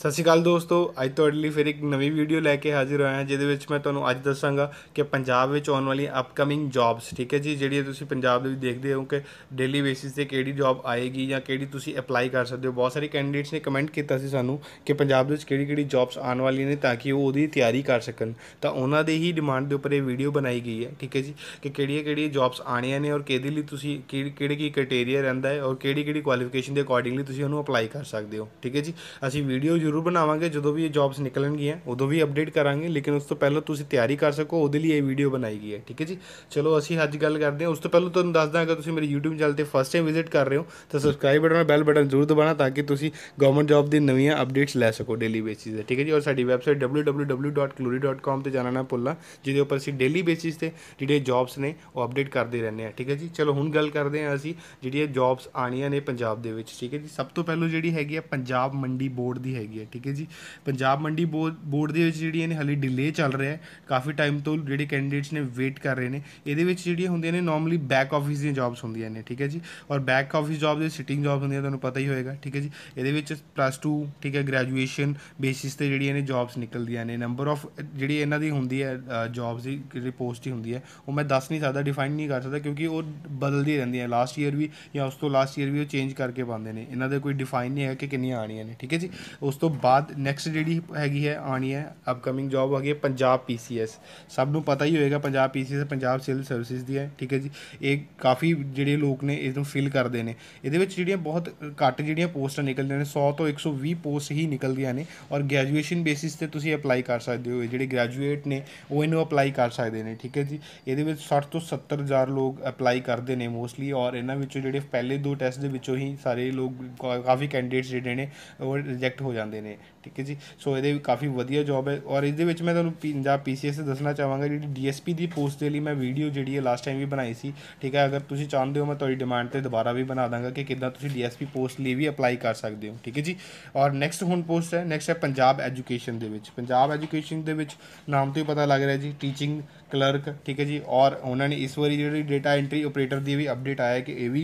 ਸਤਿ ਸ਼੍ਰੀ ਅਕਾਲ ਦੋਸਤੋ ਅੱਜ ਤੁਹਾਡੇ ਲਈ ਫਿਰ ਇੱਕ ਨਵੀਂ ਵੀਡੀਓ ਲੈ ਕੇ ਹਾਜ਼ਰ ਹੋਇਆ ਜਿਹਦੇ ਵਿੱਚ ਮੈਂ ਤੁਹਾਨੂੰ ਅੱਜ ਦੱਸਾਂਗਾ ਕਿ ਪੰਜਾਬ ਵਿੱਚ ਆਉਣ ਵਾਲੀ ਅਪਕਮਿੰਗ ਜੌਬਸ ਠੀਕ ਹੈ ਜੀ ਜਿਹੜੀ ਤੁਸੀਂ ਪੰਜਾਬ ਦੇ ਵਿੱਚ ਦੇਖਦੇ ਹੋ ਕਿ ਡੇਲੀ ਬੇਸਿਸ ਤੇ ਕਿਹੜੀ ਜੌਬ ਆਏਗੀ ਜਾਂ ਕਿਹੜੀ ਤੁਸੀਂ ਅਪਲਾਈ ਕਰ ਸਕਦੇ ਹੋ ਬਹੁਤ ਸਾਰੇ ਕੈਂਡੀਡੇਟਸ ਨੇ ਕਮੈਂਟ ਕੀਤਾ ਸੀ ਸਾਨੂੰ ਕਿ ਪੰਜਾਬ ਦੇ ਵਿੱਚ ਕਿਹੜੀ-ਕਿਹੜੀ ਜੌਬਸ ਆਉਣ ਵਾਲੀਆਂ ਨੇ ਤਾਂ ਕਿ ਉਹ ਉਹਦੀ ਤਿਆਰੀ ਕਰ ਸਕਣ ਤਾਂ ਉਹਨਾਂ ਦੇ ਹੀ ਡਿਮਾਂਡ ਦੇ ਉੱਪਰ ਇਹ ਵੀਡੀਓ ਬਣਾਈ ਗਈ ਹੈ ਠੀਕ ਹੈ ਜੀ ਕਿ ਕਿਹੜੀਆਂ-ਕਿਹੜੀਆਂ ਜੌਬਸ ਆਣੀਆਂ ਨੇ ਔਰ ਕਿਹਦੇ ਲਈ ਤੁਸੀਂ ਕਿਹੜੇ ਕੀ ਕ੍ਰਾਈਟੇਰੀਆ ਰਹਿੰਦਾ ਹੈ ਔਰ ਕਿਹੜੀ-ਕਿਹੜੀ ਕੁਆਲੀਫਿਕੇਸ਼ਨ ਦੇ ਅਕੋਰਡਿੰਗਲੀ ਤੁਸੀਂ ਉਹਨੂੰ ਅਪਲਾਈ ਕਰ ਸਕਦੇ ਹੋ ਠੀਕ ਹੈ ਜੀ ਅਸੀਂ ਵੀਡੀਓ ਜ਼ਰੂਰ ਬਣਾਵਾਂਗੇ ਜਦੋਂ ਵੀ ਇਹ ਜੌਬਸ ਨਿਕਲਣਗੀਆਂ ਉਦੋਂ ਵੀ ਅਪਡੇਟ ਕਰਾਂਗੇ ਲੇਕਿਨ ਉਸ ਤੋਂ ਪਹਿਲਾਂ ਤੁਸੀਂ ਤਿਆਰੀ ਕਰ ਸਕੋ ਉਹਦੇ ਲਈ ਇਹ ਵੀਡੀਓ ਬਣਾਈ ਗਈ ਹੈ ਠੀਕ ਹੈ ਜੀ ਚਲੋ ਅਸੀਂ ਅੱਜ ਗੱਲ ਕਰਦੇ ਹਾਂ ਉਸ ਤੋਂ ਪਹਿਲਾਂ ਤੁਹਾਨੂੰ ਦੱਸਦਾ ਕਿ ਤੁਸੀਂ ਮੇਰੇ YouTube ਚੈਨਲ ਤੇ ਫਸਟ ਟਾਈਮ ਵਿਜ਼ਿਟ ਕਰ ਰਹੇ ਹੋ ਤਾਂ ਸਬਸਕ੍ਰਾਈਬ ਬਟਨ ਬੈਲ ਬਟਨ ਜ਼ਰੂਰ ਦਬਾਣਾ ਤਾਂ ਕਿ ਤੁਸੀਂ ਗਵਰਨਮੈਂਟ ਜੌਬ ਦੀ ਨਵੀਆਂ ਅਪਡੇਟਸ ਲੈ ਸਕੋ ਡੇਲੀ ਬੇਸਿਸ ਤੇ ਠੀਕ ਹੈ ਜੀ ਔਰ ਸਾਡੀ ਵੈਬਸਾਈਟ www.kluri.com ਤੇ ਜਾਣਾ ਨਾ ਭੁੱਲਣਾ ਜਿਹਦੇ ਉੱਪਰ ਅਸੀਂ ਡੇਲੀ ਬੇਸਿਸ ਤੇ ਜਿਹੜੇ ਜੌਬਸ ਨੇ ਉਹ ਅਪਡੇਟ ਕਰਦੇ ਰਹਿੰਦੇ ਆ ਠੀਕ ਹੈ ਜੀ ਚਲੋ ਹੁਣ ਗੱਲ ਕਰਦੇ ਹਾਂ ਅਸੀਂ ਜਿਹੜੀਆਂ ਜੌਬਸ ਆਣੀਆਂ ਨੇ ਪੰਜਾਬ ਦੇ ਵਿੱਚ ਠੀਕ ਹੈ ਜੀ ਸਭ ਤੋਂ ਪਹਿਲਾਂ ਜਿਹੜੀ ਹੈਗੀ ਆ ਪੰਜਾਬ ਮੰਡੀ ਬੋਰਡ ਦੀ ਹੈਗੀ ਹੈ ਠੀਕ ਹੈ ਜੀ ਪੰਜਾਬ ਮੰਡੀ ਬੋਰਡ ਦੇ ਵਿੱਚ ਜਿਹੜੀ ਇਹਨੇ ਹਾਲੇ ਡਿਲੇ ਚੱਲ ਰਿਹਾ ਹੈ ਕਾਫੀ ਟਾਈਮ ਤੋਂ ਜਿਹੜੇ ਕੈਂਡੀਡੇਟਸ ਨੇ ਵੇਟ ਕਰ ਰਹੇ ਨੇ ਇਹਦੇ ਵਿੱਚ ਜਿਹੜੀਆਂ ਹੁੰਦੀਆਂ ਨੇ ਨਾਰਮਲੀ ਬੈਕ ਆਫਿਸ ਦੀਆਂ ਜੌਬਸ ਹੁੰਦੀਆਂ ਨੇ ਠੀਕ ਹੈ ਜੀ ਔਰ ਬੈਕ ਆਫਿਸ ਜੌਬ ਦੇ ਸਿਟਿੰਗ ਜੌਬ ਹੁੰਦੀਆਂ ਤੁਹਾਨੂੰ ਪਤਾ ਹੀ ਹੋਏਗਾ ਠੀਕ ਹੈ ਜੀ ਇਹਦੇ ਵਿੱਚ ਪਲੱਸ 2 ਠੀਕ ਹੈ ਗ੍ਰੈਜੂਏਸ਼ਨ ਬੇਸਿਸ ਤੇ ਜਿਹੜੀਆਂ ਨੇ ਜੌਬਸ ਨਿਕਲਦੀਆਂ ਨੇ ਨੰਬਰ ਆਫ ਜਿਹੜੀ ਇਹਨਾਂ ਦੀ ਹੁੰਦੀ ਹੈ ਜੌਬਸ ਦੀ ਜਿਹੜੀ ਪੋਸਟ ਹੀ ਹੁੰਦੀ ਹੈ ਉਹ ਮੈਂ ਦੱਸ ਨਹੀਂ ਸਕਦਾ ਡਿਫਾਈਨ ਨਹੀਂ ਕਰ ਸਕਦਾ ਕਿਉਂਕਿ ਉਹ ਬਦਲਦੀ ਰਹਿੰਦੀ ਹੈ ਲਾਸਟ ਈਅਰ ਵੀ ਜਾਂ ਉਸ ਤੋਂ ਲਾਸਟ ਈਅਰ ਵੀ ਉਹ ਚੇਂਜ ਕਰਕੇ ਪਾਉਂਦੇ ਨੇ ਇਹਨਾਂ ਦੇ ਕੋਈ ਡਿਫਾਈਨ ਨਹੀਂ ਹੈ ਕਿ ਕਿੰਨੀਆਂ ਆਣੀਆਂ ਨੇ ਠੀਕ ਹੈ ਜੀ ਉਸ ਤੋਂ ਤੋਂ ਬਾਅਦ ਨੈਕਸਟ ਜਿਹੜੀ ਹੈਗੀ ਹੈ ਆਣੀ ਹੈ ਅਪਕਮਿੰਗ ਜੌਬ ਹੈਗੀ ਹੈ ਪੰਜਾਬ ਪੀਸੀਐਸ ਸਭ ਨੂੰ ਪਤਾ ਹੀ ਹੋਏਗਾ Punjab PCS Punjab civil services ਦੀ ਹੈ ਠੀਕ ਹੈ ਜੀ ਇਹ ਕਾਫੀ ਜਿਹੜੇ ਲੋਕ ਨੇ ਇਸ ਨੂੰ ਫਿਲ ਕਰਦੇ ਨੇ ਇਹਦੇ ਵਿੱਚ ਜਿਹੜੀਆਂ ਬਹੁਤ ਘੱਟ ਜਿਹੜੀਆਂ ਪੋਸਟਾਂ ਨਿਕਲਦੀਆਂ ਨੇ 100 ਤੋਂ 120 ਪੋਸਟ ਹੀ ਨਿਕਲਦੀਆਂ ਨੇ ਔਰ ਗ੍ਰੈਜੂਏਸ਼ਨ ਬੇਸਿਸ ਤੇ ਤੁਸੀਂ ਅਪਲਾਈ ਕਰ ਸਕਦੇ ਹੋ ਜਿਹੜੇ ਗ੍ਰੈਜੂਏਟ ਨੇ ਉਹ ਇਹਨੂੰ ਅਪਲਾਈ ਕਰ ਸਕਦੇ ਨੇ ਠੀਕ ਹੈ ਜੀ ਇਹਦੇ ਵਿੱਚ 60 ਤੋਂ 70000 ਲੋਕ ਅਪਲਾਈ ਕਰਦੇ ਨੇ ਮੋਸਟਲੀ ਔਰ ਇਹਨਾਂ ਵਿੱਚੋਂ ਜਿਹੜੇ ਪਹਿਲੇ ਦੋ ਟੈਸਟ ਦੇ ਵਿੱਚੋਂ ਹੀ ਸਾਰੇ ਲੋਕ ਕਾਫੀ ਕੈਂਡੀਡੇਟਸ ਜਿਹੜੇ ਨੇ ਉਹ ਰਿਜੈਕਟ ਹੋ ਜਾਂਦੇ ਜਾਂਦੇ ਨੇ ਠੀਕ ਹੈ ਜੀ ਸੋ ਇਹਦੇ ਵੀ ਕਾਫੀ ਵਧੀਆ ਜੌਬ ਹੈ ਔਰ ਇਸ ਦੇ ਵਿੱਚ ਮੈਂ ਤੁਹਾਨੂੰ ਪੰਜਾਬ ਪੀਸੀਐਸ ਦੱਸਣਾ ਚਾਹਾਂਗਾ ਜਿਹੜੀ ਡੀਐਸਪੀ ਦੀ ਪੋਸਟ ਦੇ ਲਈ ਮੈਂ ਵੀਡੀਓ ਜਿਹੜੀ ਹੈ ਲਾਸਟ ਟਾਈਮ ਵੀ ਬਣਾਈ ਸੀ ਠੀਕ ਹੈ ਅਗਰ ਤੁਸੀਂ ਚਾਹੁੰਦੇ ਹੋ ਮੈਂ ਤੁਹਾਡੀ ਡਿਮਾਂਡ ਤੇ ਦੁਬਾਰਾ ਵੀ ਬਣਾ ਦਾਂਗਾ ਕਿ ਕਿੱਦਾਂ ਤੁਸੀਂ ਡੀਐਸਪੀ ਪੋਸਟ ਲਈ ਵੀ ਅਪਲਾਈ ਕਰ ਸਕਦੇ ਹੋ ਠੀਕ ਹੈ ਜੀ ਔਰ ਨੈਕਸਟ ਹੁਣ ਪੋਸਟ ਹੈ ਨੈਕਸਟ ਹੈ ਪੰਜਾਬ ਐਜੂਕੇਸ਼ਨ ਦੇ ਵਿੱਚ ਪੰਜਾਬ ਐਜੂਕੇਸ਼ਨ ਦੇ ਵਿੱਚ ਨਾਮ ਤੋਂ ਹੀ ਪਤਾ ਲੱਗ ਰਿਹਾ ਜੀ ਟੀਚਿੰਗ ਕਲਰਕ ਠੀਕ ਹੈ ਜੀ ਔਰ ਉਹਨਾਂ ਨੇ ਇਸ ਵਾਰੀ ਜਿਹੜੀ ਡਾਟਾ ਐਂਟਰੀ ਆਪਰੇਟਰ ਦੀ ਵੀ ਅਪਡੇਟ ਆਇਆ ਕਿ ਇਹ ਵੀ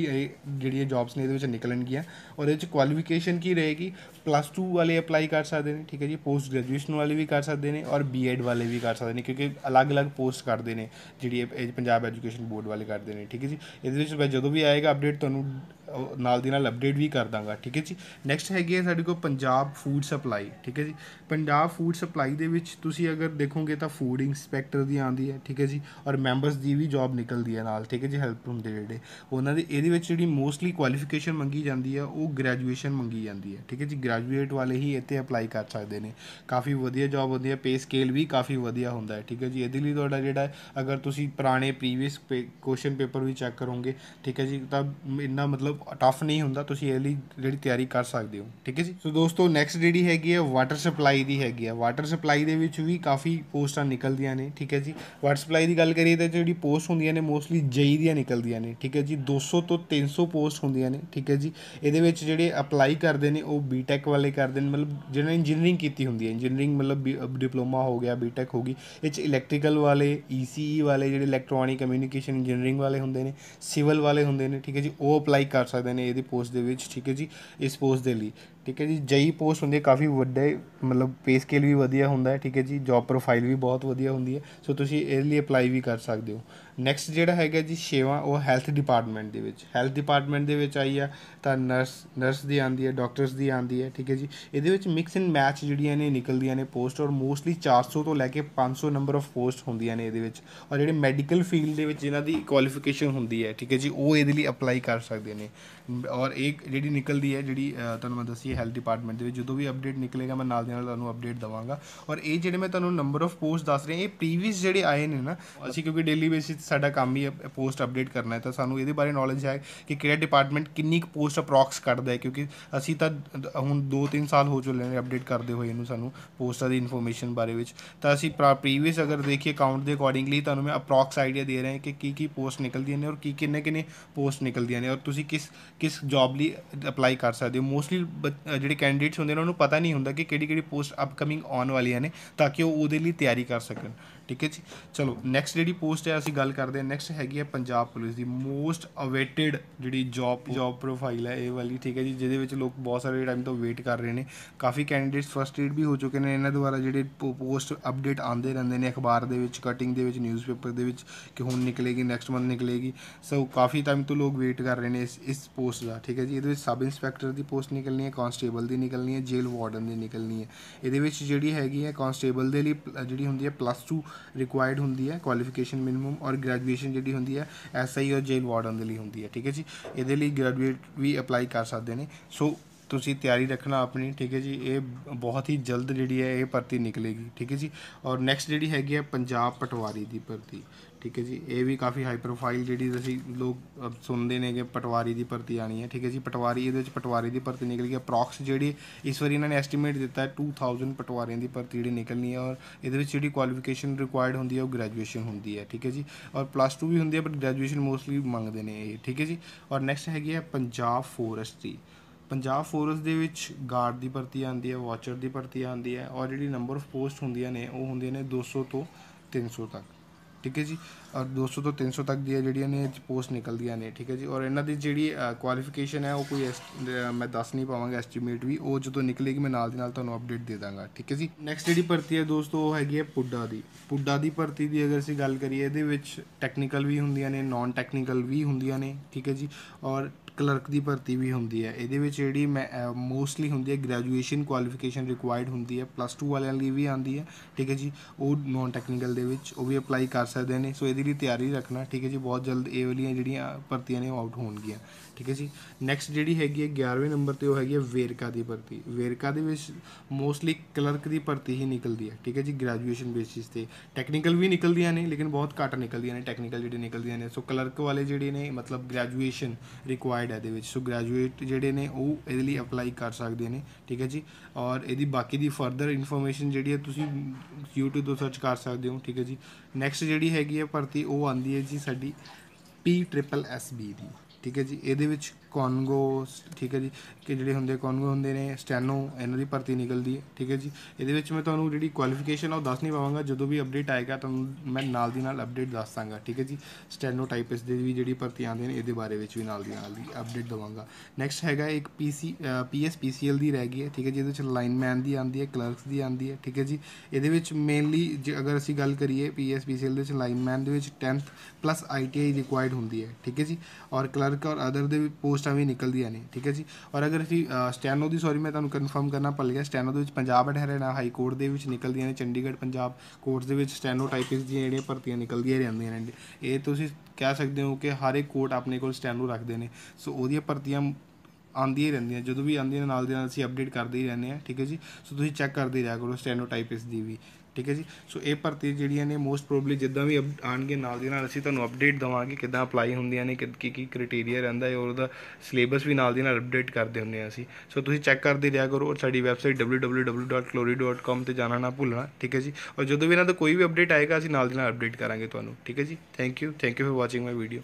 ਜਿਹੜੀਆਂ ਜੌਬਸ ਨੇ ਇਹਦੇ ਵਿੱਚ ਨਿਕਲਣਗੀਆਂ ਔਰ ਇਹਦੇ ਵਿੱਚ ਕੁਆਲੀਫਿਕੇਸ਼ਨ ਕੀ ਰਹੇਗੀ ਪਲੱਸ 2 ਵਾਲੇ ਅਪਲਾਈ ਕਰ ਸਕਦੇ ਨੇ ਠੀਕ ਹੈ ਜੀ ਪੋਸਟ ਗ੍ਰੈਜੂਏਸ਼ਨ ਵਾਲੇ ਵੀ ਕਰ ਸਕਦੇ ਨੇ ਔਰ ਬੀਐਡ ਵਾਲੇ ਵੀ ਕਰ ਸਕਦੇ ਨੇ ਕਿਉਂਕਿ ਅਲੱਗ-ਅਲੱਗ ਪੋਸਟ ਕਰਦੇ ਨੇ ਜਿਹੜੀ ਪੰਜਾਬ ਐਜੂਕੇਸ਼ਨ ਬੋਰਡ ਵਾਲੇ ਕਰਦੇ ਨੇ ਠੀਕ ਹੈ ਜੀ ਇਹਦੇ ਵਿੱਚ ਜਦੋਂ ਵੀ ਆਏਗਾ ਅਪਡੇਟ ਤੁਹਾਨੂੰ ਨਾਲ ਦੀ ਨਾਲ ਅਪਡੇਟ ਵੀ ਕਰ ਦਾਂਗਾ ਠੀਕ ਹੈ ਜੀ ਨੈਕਸਟ ਹੈਗੀ ਹੈ ਸਾਡੇ ਕੋਲ ਪੰਜਾਬ ਫੂਡ ਸਪਲਾਈ ਠੀਕ ਹੈ ਜੀ ਪੰਜਾਬ ਫੂਡ ਸਪਲਾਈ ਦੇ ਵਿੱਚ ਤੁਸੀਂ ਅਗਰ ਦੇਖੋਗੇ ਤਾਂ ਫੂਡ ਇਨਸਪੈਕਟਰ ਦੀ ਆਂਦੀ ਹੈ ਠੀਕ ਹੈ ਜੀ ਔਰ ਮੈਂਬਰਸ ਦੀ ਵੀ ਜੌਬ ਨਿਕਲਦੀ ਹੈ ਨਾਲ ਠੀਕ ਹੈ ਜੀ ਹੈਲਪ ਹੁੰਦੇ ਜਿਹੜੇ ਉਹਨਾਂ ਦੇ ਇਹਦੇ ਵਿੱਚ ਜਿਹੜੀ ਮੋਸਟਲੀ ਕੁਆਲੀਫਿਕੇਸ਼ਨ ਮੰਗੀ ਜਾਂਦੀ ਹੈ ਉਹ ਗ੍ਰੈਜੂਏਸ਼ਨ ਮੰਗੀ ਜਾਂਦੀ ਹੈ ਠੀਕ ਹੈ ਜੀ ਗ੍ਰੈਜੂਏਟ ਵਾਲੇ ਹੀ ਇੱਥੇ ਅਪਲਾਈ ਕਰ ਸਕਦੇ ਨੇ ਕਾਫੀ ਵਧੀਆ ਜੌਬ ਹੁੰਦੀ ਹੈ ਪੇ ਸਕੇਲ ਵੀ ਕਾਫੀ ਵਧੀਆ ਹੁੰਦਾ ਹੈ ਠੀਕ ਹੈ ਜੀ ਇਹਦੇ ਲਈ ਤੁਹਾਡਾ ਜਿਹੜਾ ਅਗਰ ਤੁਸੀਂ ਪੁਰਾਣੇ ਪ੍ਰੀਵੀਅਸ ਕੁਐਸਚਨ ਪੇਪਰ ਵੀ ਚੈੱਕ ਕਰੋਗੇ ਠੀਕ ਹੈ ਜੀ ਤਾਂ ਇੰਨਾ ਮਤਲਬ ਟਫ ਨਹੀਂ ਹੁੰਦਾ ਤੁਸੀਂ ਇਹ ਲਈ ਜਿਹੜੀ ਤਿਆਰੀ ਕਰ ਸਕਦੇ ਹੋ ਠੀਕ ਹੈ ਜੀ ਸੋ ਦੋਸਤੋ ਨੈਕਸਟ ਜਿਹੜੀ ਹੈਗੀ ਹੈ ਵਾਟਰ ਸਪਲਾਈ ਦੀ ਹੈਗੀ ਹੈ ਵਾਟਰ ਸਪਲਾਈ ਦੇ ਵਿੱਚ ਵੀ ਕਾਫੀ ਪੋਸਟਾਂ ਨਿਕਲਦੀਆਂ ਨੇ ਠੀਕ ਹੈ ਜੀ ਵਾਟਰ ਸਪਲਾਈ ਦੀ ਗੱਲ ਕਰੀਏ ਤਾਂ ਜਿਹੜੀ ਪੋਸਟ ਹੁੰਦੀਆਂ ਨੇ ਮੋਸਟਲੀ ਜਈ ਦੀਆਂ ਨਿਕਲਦੀਆਂ ਨੇ ਠੀਕ ਹੈ ਜੀ 200 ਤੋਂ 300 ਪੋਸਟ ਹੁੰਦੀਆਂ ਨੇ ਠੀਕ ਹੈ ਜੀ ਇਹਦੇ ਵਿੱਚ ਜਿਹੜੇ ਅਪਲਾਈ ਕਰਦੇ ਨੇ ਉਹ ਬੀਟੈਕ ਵਾਲੇ ਕਰਦੇ ਨੇ ਮਤਲਬ ਜਿਹਨਾਂ ਨੇ ਇੰਜੀਨੀਅਰਿੰਗ ਕੀਤੀ ਹੁੰਦੀ ਹੈ ਇੰਜੀਨੀਅਰਿੰਗ ਮਤਲਬ ਡਿਪਲੋਮਾ ਹੋ ਗਿਆ ਬੀਟੈਕ ਹੋ ਗਈ ਇਹ ਚ ਇਲੈਕਟ੍ਰੀਕਲ ਵਾਲੇ ਈਸੀਈ e e ਵਾਲੇ ਜਿਹੜੇ ਇਲੈਕਟ੍ਰੋਨਿਕ ਕਮਿਊਨੀਕੇਸ਼ਨ ਇੰਜੀਨੀਅਰਿੰਗ ਵਾਲੇ ਹੁੰਦੇ ਨੇ ਸਿਵਲ ਵਾਲੇ ਹੁੰਦੇ ਨੇ ਠੀਕ ਹੈ ਜੀ ਉਹ ਅਪਲਾਈ ਕਰ ਸਕਦੇ ਨੇ ਇਹਦੀ ਪੋਸਟ ਦੇ ਵਿੱਚ ਠੀਕ ਹੈ ਜੀ ਇਸ ਪੋਸਟ ਦੇ ਲਈ ਠੀਕ ਹੈ ਜੀ ਜਈ ਪੋਸਟ ਹੁੰਦੀ ਹੈ ਕਾਫੀ ਵੱਡੇ ਮਤਲਬ ਪੇ ਸਕੇਲ ਵੀ ਵਧੀਆ ਹੁੰਦਾ ਹੈ ਠੀਕ ਹੈ ਜੀ ਜੌਬ ਪ੍ਰੋਫਾਈਲ ਵੀ ਬਹੁਤ ਵਧੀਆ ਹੁੰਦੀ ਹੈ ਸੋ ਤੁਸੀਂ ਇਹਦੇ ਲਈ ਅਪਲਾਈ ਵੀ ਕਰ ਸਕਦੇ ਹੋ ਨੈਕਸਟ ਜਿਹੜਾ ਹੈਗਾ ਜੀ ਛੇਵਾਂ ਉਹ ਹੈਲਥ ਡਿਪਾਰਟਮੈਂਟ ਦੇ ਵਿੱਚ ਹੈਲਥ ਡਿਪਾਰਟਮੈਂਟ ਦੇ ਵਿੱਚ ਆਈ ਆ ਤਾਂ ਨਰਸ ਨਰਸ ਦੀ ਆਂਦੀ ਹੈ ਡਾਕਟਰਸ ਦੀ ਆਂਦੀ ਹੈ ਠੀਕ ਹੈ ਜੀ ਇਹਦੇ ਵਿੱਚ ਮਿਕਸ ਐਂਡ ਮੈਚ ਜਿਹੜੀਆਂ ਨੇ ਨਿਕਲਦੀਆਂ ਨੇ ਪੋਸਟ ਔਰ ਮੋਸਟਲੀ 400 ਤੋਂ ਲੈ ਕੇ 500 ਨੰਬਰ ਆਫ ਪੋਸਟ ਹੁੰਦੀਆਂ ਨੇ ਇਹਦੇ ਵਿੱਚ ਔਰ ਜਿਹੜੇ ਮੈਡੀਕਲ ਫੀਲਡ ਦੇ ਵਿੱਚ ਜਿਨ੍ਹਾਂ ਦੀ ਕੁਆਲੀਫਿਕੇਸ਼ਨ ਹੁੰਦੀ ਹੈ ਠੀਕ ਹੈ ਜੀ ਉਹ ਇਹਦੇ ਲਈ ਅਪਲਾਈ ਕਰ ਸਕਦੇ ਨੇ ਔਰ ਇੱਕ ਜਿਹੜੀ ਨਿਕਲਦੀ ਹੈ ਜਿਹੜੀ ਤੁਹਾਨੂੰ ਮੈਂ ਦੱਸੀ ਦੀ ਹੈਲਥ ਡਿਪਾਰਟਮੈਂਟ ਦੇ ਵਿੱਚ ਜਦੋਂ ਵੀ ਅਪਡੇਟ ਨਿਕਲੇਗਾ ਮੈਂ ਨਾਲ ਦੇ ਨਾਲ ਤੁਹਾਨੂੰ ਅਪਡੇਟ ਦਵਾਂਗਾ ਔਰ ਇਹ ਜਿਹੜੇ ਮੈਂ ਤੁਹਾਨੂੰ ਨੰਬਰ ਆਫ ਪੋਸਟ ਦੱਸ ਰਿਹਾ ਇਹ ਪ੍ਰੀਵੀਅਸ ਜਿਹੜੇ ਆਏ ਨੇ ਨਾ ਅਸੀਂ ਕਿਉਂਕਿ ਡੇਲੀ ਬੇਸਿਸ ਸਾਡਾ ਕੰਮ ਹੀ ਪੋਸਟ ਅਪਡੇਟ ਕਰਨਾ ਹੈ ਤਾਂ ਸਾਨੂੰ ਇਹਦੇ ਬਾਰੇ ਨੌਲੇਜ ਹੈ ਕਿ ਕਿਹੜਾ ਡਿਪਾਰਟਮੈਂਟ ਕਿੰਨੀ ਕੁ ਪੋਸਟ ਅਪਰੋਕਸ ਕੱਢਦਾ ਹੈ ਕਿਉਂਕਿ ਅਸੀਂ ਤਾਂ ਹੁਣ 2-3 ਸਾਲ ਹੋ ਚੁੱਲੇ ਨੇ ਅਪਡੇਟ ਕਰਦੇ ਹੋਏ ਇਹਨੂੰ ਸਾਨੂੰ ਪੋਸਟਾਂ ਦੀ ਇਨਫੋਰਮੇਸ਼ਨ ਬਾਰੇ ਵਿੱਚ ਤਾਂ ਅਸੀਂ ਪ੍ਰੀਵੀਅਸ ਅਗਰ ਦੇਖੀਏ ਕਾਊਂਟ ਦੇ ਅਕੋਰਡਿੰਗਲੀ ਤੁਹਾਨੂੰ ਮੈਂ ਅਪਰੋਕਸ ਆਈਡੀਆ ਦੇ ਰਿਹਾ ਹਾਂ ਕਿ ਕੀ ਕੀ ਪੋਸਟ ਨਿਕਲਦੀਆਂ ਨੇ ਔਰ ਕੀ ਕਿੰਨੇ ਕਿੰਨੇ ਪੋਸਟ ਨਿਕਲਦੀਆਂ ਨੇ ਔਰ ਤੁਸੀਂ ਕਿਸ ਕਿਸ ਜੌਬ ਲਈ ਅਪਲਾਈ ਕਰ ਸਕਦੇ ਹੋ ਮੋਸਟਲੀ ਜਿਹੜੇ ਕੈਂਡੀਡੇਟਸ ਹੁੰਦੇ ਨੇ ਉਹਨਾਂ ਨੂੰ ਪਤਾ ਨਹੀਂ ਹੁੰਦਾ ਕਿ ਕਿਹੜੀ ਕਿਹੜੀ ਪੋਸਟ ਅਪਕਮਿੰਗ ਆਉਣ ਵਾਲੀਆਂ ਨੇ ਤਾਂ ਕਿ ਉਹ ਉਹਦੇ ਲਈ ਤਿਆਰੀ ਕਰ ਸਕਣ ਠੀਕ ਹੈ ਜੀ ਚਲੋ ਨੈਕਸਟ ਜਿਹੜੀ ਪੋਸਟ ਹੈ ਅਸੀਂ ਗੱਲ ਕਰਦੇ ਹਾਂ ਨੈਕਸਟ ਹੈਗੀ ਹੈ ਪੰਜਾਬ ਪੁਲਿਸ ਦੀ ਮੋਸਟ ਅਵੇਟਡ ਜਿਹੜੀ ਜੌਬ ਜੌਬ ਪ੍ਰੋਫਾਈਲ ਹੈ ਇਹ ਵਾਲੀ ਠੀਕ ਹੈ ਜੀ ਜਿਹਦੇ ਵਿੱਚ ਲੋਕ ਬਹੁਤ ਸਾਰੇ ਟਾਈਮ ਤੋਂ ਵੇਟ ਕਰ ਰਹੇ ਨੇ ਕਾਫੀ ਕੈਂਡੀਡੇਟਸ ਫਰਸਟ ਏਡ ਵੀ ਹੋ ਚੁੱਕੇ ਨੇ ਇਹਨਾਂ ਦੁਆਰਾ ਜਿਹੜੇ ਪੋਸਟ ਅਪਡੇਟ ਆਉਂਦੇ ਰਹਿੰਦੇ ਨੇ ਅਖਬਾਰ ਦੇ ਵਿੱਚ ਕਟਿੰਗ ਦੇ ਵਿੱਚ ਨਿਊਜ਼ਪੇਪਰ ਦੇ ਵਿੱਚ ਕਿ ਹੁਣ ਨਿਕਲੇਗੀ ਨੈਕਸਟ ਮੰਥ ਨਿਕਲੇਗੀ ਸੋ ਕਾਫੀ ਟਾਈਮ ਤੋਂ ਲੋਕ ਵੇਟ ਕਰ ਰਹੇ ਨੇ ਇਸ ਇਸ ਪੋਸਟ ਦਾ ਠੀਕ ਹੈ ਜੀ ਇਹਦੇ ਵਿੱਚ ਸਬ ਇੰਸਪੈਕਟਰ ਦੀ ਪੋਸਟ ਨਿਕਲਣੀ ਹੈ ਕਾਂਸਟੇਬਲ ਦੀ ਨਿਕਲਣੀ ਹੈ ਜੇਲ੍ਹ ਵਾਰਡਨ ਦੀ ਨਿਕਲਣੀ ਹੈ ਇਹਦੇ ਵਿੱਚ ਜਿਹੜੀ ਹੈਗੀ ਹੈ ਕਾਂਸਟੇਬਲ ਦੇ ਲਈ ਜਿਹੜੀ ਹੁੰਦੀ ਹੈ ਪਲੱਸ 2 ਰਿਕੁਆਇਰਡ ਹੁੰਦੀ ਹੈ ਕੁਆਲੀਫਿਕੇਸ਼ਨ ਮਿਨੀਮਮ ਔਰ ਗ੍ਰੈਜੂਏਸ਼ਨ ਜਿਹੜੀ ਹੁੰਦੀ ਹੈ ਐਸਆਈ ਔਰ ਜੇਲ੍ਹ ਵਾਰਡਨ ਦੇ ਲਈ ਹੁੰਦੀ ਹੈ ਠੀਕ ਹੈ ਜੀ ਇਹਦੇ ਲਈ ਗ੍ਰੈਜੂਏਟ ਵੀ ਅਪਲਾਈ ਕਰ ਸਕਦੇ ਨੇ ਸੋ ਤੁਸੀਂ ਤਿਆਰੀ ਰੱਖਣਾ ਆਪਣੀ ਠੀਕ ਹੈ ਜੀ ਇਹ ਬਹੁਤ ਹੀ ਜਲਦ ਜਿਹੜੀ ਹੈ ਇਹ ਭਰਤੀ ਨਿਕਲੇਗੀ ਠੀਕ ਹੈ ਜੀ ਔਰ ਨੈਕਸਟ ਜਿਹੜੀ ਹੈਗੀ ਹੈ ਪੰਜਾਬ ਪਟਵਾਰੀ ਦੀ ਭਰਤੀ ਠੀਕ ਹੈ ਜੀ ਇਹ ਵੀ ਕਾਫੀ ਹਾਈ ਪ੍ਰੋਫਾਈਲ ਜਿਹੜੀ ਅਸੀਂ ਲੋਕ ਸੁਣਦੇ ਨੇ ਕਿ ਪਟਵਾਰੀ ਦੀ ਭਰਤੀ ਆਣੀ ਹੈ ਠੀਕ ਹੈ ਜੀ ਪਟਵਾਰੀ ਇਹਦੇ ਵਿੱਚ ਪਟਵਾਰੀ ਦੀ ਭਰਤੀ ਨਿਕਲ ਗਈ ਅਪਰੋਕਸ ਜਿਹੜੀ ਇਸ ਵਾਰ ਇਹਨਾਂ ਨੇ ਐਸਟੀਮੇਟ ਦਿੱਤਾ ਹੈ 2000 ਪਟਵਾਰੀਆਂ ਦੀ ਭਰਤੀ ਜਿਹੜੀ ਨਿਕਲਣੀ ਹੈ ਔਰ ਇਹਦੇ ਵਿੱਚ ਜਿਹੜੀ ਕੁਆਲੀਫਿਕੇਸ਼ਨ ਰਿਕੁਆਇਰਡ ਹੁੰਦੀ ਹੈ ਉਹ ਗ੍ਰੈਜੂਏਸ਼ਨ ਹੁੰਦੀ ਹੈ ਠੀਕ ਹੈ ਜੀ ਔਰ ਪਲੱਸ 2 ਵੀ ਹੁੰਦੀ ਹੈ ਬਟ ਗ੍ਰੈਜੂਏਸ਼ਨ ਮੋਸਟਲੀ ਮੰਗਦੇ ਨੇ ਇਹ ਠੀਕ ਹੈ ਜੀ ਔਰ ਨੈਕਸਟ ਹੈਗੀ ਹੈ ਪੰਜਾਬ ਫੋਰੈਸਟ ਦੀ ਪੰਜਾਬ ਫੋਰਸ ਦੇ ਵਿੱਚ ਗਾਰਡ ਦੀ ਭਰਤੀ ਆਉਂਦੀ ਹੈ ਵਾਚਰ ਦੀ ਭਰਤੀ ਆਉਂਦੀ ਹੈ ਔਰ ਜਿਹੜੀ ਨੰਬਰ ਆਫ ਪੋਸਟ ਹੁੰਦੀਆਂ ਨੇ ਉਹ ਹੁੰਦੀਆਂ ਨੇ 200 ਤੋਂ 300 ਤੱਕ ਠੀਕ ਹੈ ਜੀ ਔਰ 200 ਤੋਂ 300 ਤੱਕ ਦੀਆਂ ਜਿਹੜੀਆਂ ਨੇ ਪੋਸਟ ਨਿਕਲਦੀਆਂ ਨੇ ਠੀਕ ਹੈ ਜੀ ਔਰ ਇਹਨਾਂ ਦੀ ਜਿਹੜੀ ਕੁਆਲੀਫਿਕੇਸ਼ਨ ਹੈ ਉਹ ਕੋਈ ਮੈਂ ਦੱਸ ਨਹੀਂ ਪਾਵਾਂਗਾ ਐਸਟੀਮੇਟ ਵੀ ਉਹ ਜਦੋਂ ਨਿਕਲੇਗੀ ਮੈਂ ਨਾਲ ਦੇ ਨਾਲ ਤੁਹਾਨੂੰ ਅਪਡੇਟ ਦੇ ਦਾਂਗਾ ਠੀਕ ਹੈ ਜੀ ਨੈਕਸਟ ਜਿਹੜੀ ਭਰਤੀ ਹੈ ਦੋਸਤੋ ਉਹ ਹੈਗੀ ਹੈ ਪੁੱਡਾ ਦੀ ਪੁੱਡਾ ਦੀ ਭਰਤੀ ਦੀ ਅਗਰ ਅਸੀਂ ਗੱਲ ਕਰੀਏ ਇਹਦੇ ਵਿੱਚ ਟੈਕਨੀਕਲ ਵੀ ਹੁੰਦੀਆਂ ਨੇ ਨਾਨ ਟੈਕਨੀਕਲ ਵੀ ਹੁੰਦੀਆਂ ਨੇ ਠੀਕ ਹੈ ਜੀ ਔਰ ਕਲਰਕ ਦੀ ਭਰਤੀ ਵੀ ਹੁੰਦੀ ਹੈ ਇਹਦੇ ਵਿੱਚ ਜਿਹੜੀ ਮੋਸਟਲੀ ਹੁੰਦੀ ਹੈ ਗ੍ਰੈਜੂਏਸ਼ਨ ਕੁਆਲੀਫਿਕੇਸ਼ਨ ਰਿਕੁਆਇਰਡ ਹੁੰਦੀ ਹੈ ਪਲੱਸ 2 ਵਾਲਿਆਂ ਲਈ ਵੀ ਆਉਂਦੀ ਹੈ ਠੀਕ ਹੈ ਜੀ ਉਹ ਨੌਨ ਟੈਕਨੀਕਲ ਦੇ ਵਿੱਚ ਉਹ ਵੀ ਅਪਲਾਈ ਕਰ ਸਕਦੇ ਨੇ ਸੋ ਇਹਦੇ ਲਈ ਤਿਆਰੀ ਰੱਖਣਾ ਠੀਕ ਹੈ ਜੀ ਬਹੁਤ ਜਲਦ ਇਹ ਵਾਲੀਆਂ ਜਿਹੜੀਆਂ ਭਰਤੀਆਂ ਨੇ ਆਊਟ ਹੋਣਗੀਆਂ ਠੀਕ ਹੈ ਜੀ ਨੈਕਸਟ ਜਿਹੜੀ ਹੈਗੀ ਹੈ 11ਵੇਂ ਨੰਬਰ ਤੇ ਉਹ ਹੈਗੀ ਹੈ ਵੇਰਕਾ ਦੀ ਭਰਤੀ ਵੇਰਕਾ ਦੇ ਵਿੱਚ ਮੋਸਟਲੀ ਕਲਰਕ ਦੀ ਭਰਤੀ ਹੀ ਨਿਕਲਦੀ ਹੈ ਠੀਕ ਹੈ ਜੀ ਗ੍ਰੈਜੂਏਸ਼ਨ ਬੇਸਿਸ ਤੇ ਟੈਕਨੀਕਲ ਵੀ ਨਿਕਲਦੀਆਂ ਨੇ ਲੇਕਿਨ ਬਹੁਤ ਘੱਟ ਨਿਕਲਦੀਆਂ ਨੇ ਟੈਕਨੀਕਲ ਜਿਹੜੀ ਨਿਕਲਦੀਆਂ ਨੇ ਸੋ ਕਲਰਕ ਵਾਲੇ ਜਿਹੜੇ ਨੇ ਮਤਲਬ ਗ੍ਰੈਜੂਏਸ਼ਨ ਰਿਕੁਆਇਰ ਰਿਕੁਆਇਰਡ ਹੈ ਦੇ ਵਿੱਚ ਸੋ ਗ੍ਰੈਜੂਏਟ ਜਿਹੜੇ ਨੇ ਉਹ ਇਹਦੇ ਲਈ ਅਪਲਾਈ ਕਰ ਸਕਦੇ ਨੇ ਠੀਕ ਹੈ ਜੀ ਔਰ ਇਹਦੀ ਬਾਕੀ ਦੀ ਫਰਦਰ ਇਨਫੋਰਮੇਸ਼ਨ ਜਿਹੜੀ ਹੈ ਤੁਸੀਂ YouTube ਤੋਂ ਸਰਚ ਕਰ ਸਕਦੇ ਹੋ ਠੀਕ ਹੈ ਜੀ ਨੈਕਸਟ ਜਿਹੜੀ ਹੈਗੀ ਹੈ ਭਰਤੀ ਉਹ ਆਂਦੀ ਹੈ ਜੀ ਸਾਡੀ P SSSB ਦੀ ਠੀਕ ਹੈ ਜੀ ਇਹਦੇ ਵਿੱਚ ਕੋਨਗੋ ਠੀਕ ਹੈ ਜੀ ਕਿ ਜਿਹੜੇ ਹੁੰਦੇ ਕੋਨਗੋ ਹੁੰਦੇ ਨੇ ਸਟੈਨੋ ਇਹਨਾਂ ਦੀ ਭਰਤੀ ਨਿਕਲਦੀ ਹੈ ਠੀਕ ਹੈ ਜੀ ਇਹਦੇ ਵਿੱਚ ਮੈਂ ਤੁਹਾਨੂੰ ਜਿਹੜੀ ਕੁਆਲੀਫਿਕੇਸ਼ਨ ਆ ਉਹ ਦੱਸ ਨਹੀਂ ਪਾਵਾਂਗਾ ਜਦੋਂ ਵੀ ਅਪਡੇਟ ਆਏਗਾ ਤੁਹਾਨੂੰ ਮੈਂ ਨਾਲ ਦੀ ਨਾਲ ਅਪਡੇਟ ਦੱਸ ਦਾਂਗਾ ਠੀਕ ਹੈ ਜੀ ਸਟੈਨੋ ਟਾਈਪਿਸ ਦੇ ਵੀ ਜਿਹੜੀ ਭਰਤੀ ਆਉਂਦੇ ਨੇ ਇਹਦੇ ਬਾਰੇ ਵਿੱਚ ਵੀ ਨਾਲ ਦੀ ਨਾਲ ਦੀ ਅਪਡੇਟ ਦਵਾਂਗਾ ਨੈਕਸਟ ਹੈਗਾ ਇੱਕ ਪੀਸੀ ਪੀਐਸ ਪੀਸੀਐਲ ਦੀ ਰਹਿ ਗਈ ਹੈ ਠੀਕ ਹੈ ਜੀ ਇਹਦੇ ਵਿੱਚ ਲਾਈਨਮੈਨ ਦੀ ਆਉਂਦੀ ਹੈ ਕਲਰਕਸ ਦੀ ਆਉਂਦੀ ਹੈ ਠੀਕ ਹੈ ਜੀ ਇਹਦੇ ਵਿੱਚ ਮੇਨਲੀ ਜੇ ਅਗਰ ਅਸੀਂ ਗੱਲ ਕਰੀਏ ਪੀਸੀਐਲ ਦੇ ਵਿੱਚ ਲਾਈਨਮੈਨ ਦੇ ਵਿੱਚ 10th ਪਲੱਸ ਆਈਟੀਆਈ ਰਿਕੁਆਇਰਡ ਹੁੰਦੀ ਹੈ ਠੀਕ ਹੈ ਜੀ ਔਰ ਕਲਰਕ ਔਰ ਅਦਰ ਦੇ ਵੀ ਪੋਸਟ ਪੋਸਟਾਂ ਵੀ ਨਿਕਲਦੀਆਂ ਨੇ ਠੀਕ ਹੈ ਜੀ ਔਰ ਅਗਰ ਅਸੀਂ ਸਟੈਨੋ ਦੀ ਸੌਰੀ ਮੈਂ ਤੁਹਾਨੂੰ ਕਨਫਰਮ ਕਰਨਾ ਭੁੱਲ ਗਿਆ ਸਟੈਨੋ ਦੇ ਵਿੱਚ Punjab and Haryana high court ਦੇ ਵਿੱਚ ਨਿਕਲਦੀਆਂ ਨੇ ਚੰਡੀਗੜ੍ਹ ਪੰਜਾਬ ਕੋਰਟਸ ਦੇ ਵਿੱਚ ਸਟੈਨੋ ਟਾਈਪਿਸ ਦੀਆਂ ਜਿਹੜੀਆਂ ਭਰਤੀਆਂ ਨਿਕਲਦੀਆਂ ਰਹਿੰਦੀਆਂ ਨੇ ਇਹ ਤੁਸੀਂ ਕਹਿ ਸਕਦੇ ਹੋ ਕਿ ਹਰ ਇੱਕ ਕੋਰਟ ਆਪਣੇ ਕੋਲ ਸਟੈਨੋ ਰੱਖਦੇ ਨੇ ਸੋ ਉਹਦੀਆਂ ਭਰਤੀਆਂ ਆਉਂਦੀ ਹੀ ਰਹਿੰਦੀਆਂ ਜਦੋਂ ਵੀ ਆਉਂਦੀਆਂ ਨਾਲ ਦੇ ਨਾਲ ਅਸੀਂ ਅਪਡੇਟ ਕਰਦੇ ਹੀ ਰਹਿੰਦੇ ਆ ਠੀਕ ਹੈ ਜੀ ਸੋ ਤੁਸੀਂ ਚੈੱਕ ਕਰਦੇ ਰਿਹਾ ਕਰੋ ਸਟੈਨੋਟਾਈਪਸ ਦੀ ਵੀ ਠੀਕ ਹੈ ਜੀ ਸੋ ਇਹ ਭਰਤੀ ਜਿਹੜੀਆਂ ਨੇ ਮੋਸਟ ਪ੍ਰੋਬਬਲੀ ਜਿੱਦਾਂ ਵੀ ਆਣਗੇ ਨਾਲ ਦੀ ਨਾਲ ਅਸੀਂ ਤੁਹਾਨੂੰ ਅਪਡੇਟ ਦਵਾਂਗੇ ਕਿਦਾਂ ਅਪਲਾਈ ਹੁੰਦੀਆਂ ਨੇ ਕਿ ਕੀ ਕ੍ਰਾਈਟੇਰੀਆ ਰਹਿੰਦਾ ਹੈ ਔਰ ਉਹਦਾ ਸਿਲੇਬਸ ਵੀ ਨਾਲ ਦੀ ਨਾਲ ਅਪਡੇਟ ਕਰਦੇ ਹੁੰਦੇ ਆ ਅਸੀਂ ਸੋ ਤੁਸੀਂ ਚੈੱਕ ਕਰਦੇ ਰਿਹਾ ਕਰੋ ਔਰ ਸਾਡੀ ਵੈਬਸਾਈਟ www.clori.com ਤੇ ਜਾਣਾ ਨਾ ਭੁੱਲਣਾ ਠੀਕ ਹੈ ਜੀ ਔਰ ਜਦੋਂ ਵੀ ਇਹਨਾਂ ਦਾ ਕੋਈ ਵੀ ਅਪਡੇਟ ਆਏਗਾ ਅਸੀਂ ਨਾਲ ਦੀ ਨਾਲ ਅਪਡੇਟ ਕਰਾਂਗੇ ਤੁਹਾਨੂੰ ਠੀਕ ਹੈ ਜੀ thank you thank you for watching my video